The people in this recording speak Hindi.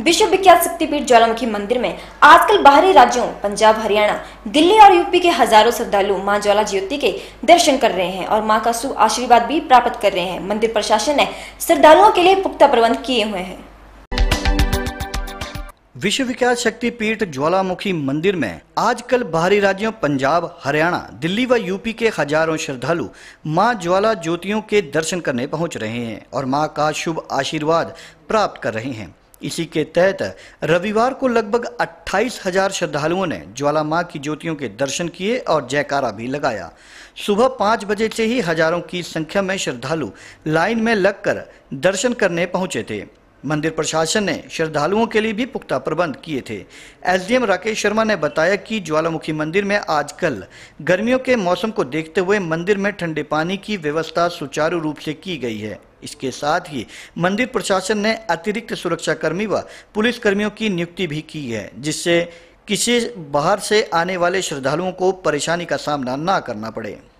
विश्व विख्यात शक्तिपीठ ज्वालामुखी मंदिर में आजकल बाहरी राज्यों पंजाब हरियाणा दिल्ली और यूपी के हजारों श्रद्धालु मां ज्वाला ज्योति के दर्शन कर रहे हैं और मां का शुभ आशीर्वाद भी प्राप्त कर रहे हैं मंदिर प्रशासन ने श्रद्धालुओं के लिए पुख्ता प्रबंध किए हुए हैं विश्वविख्यात शक्तिपीठ ज्वालामुखी मंदिर में आजकल बाहरी राज्यों पंजाब हरियाणा दिल्ली व यूपी के हजारों श्रद्धालु मां ज्वाला ज्योतियों के दर्शन करने पहुंच रहे हैं और मां का शुभ आशीर्वाद प्राप्त कर रहे हैं इसी के तहत रविवार को लगभग अट्ठाईस हजार श्रद्धालुओं ने ज्वाला माँ की ज्योतियों के दर्शन किए और जयकारा भी लगाया सुबह पाँच बजे से ही हजारों की संख्या में श्रद्धालु लाइन में लगकर दर्शन करने पहुंचे थे मंदिर प्रशासन ने श्रद्धालुओं के लिए भी पुख्ता प्रबंध किए थे एसडीएम राकेश शर्मा ने बताया कि ज्वालामुखी मंदिर में आजकल गर्मियों के मौसम को देखते हुए मंदिर में ठंडे पानी की व्यवस्था सुचारू रूप से की गई है इसके साथ ही मंदिर प्रशासन ने अतिरिक्त सुरक्षाकर्मी व पुलिस कर्मियों की नियुक्ति भी की है जिससे किसी बाहर से आने वाले श्रद्धालुओं को परेशानी का सामना न करना पड़े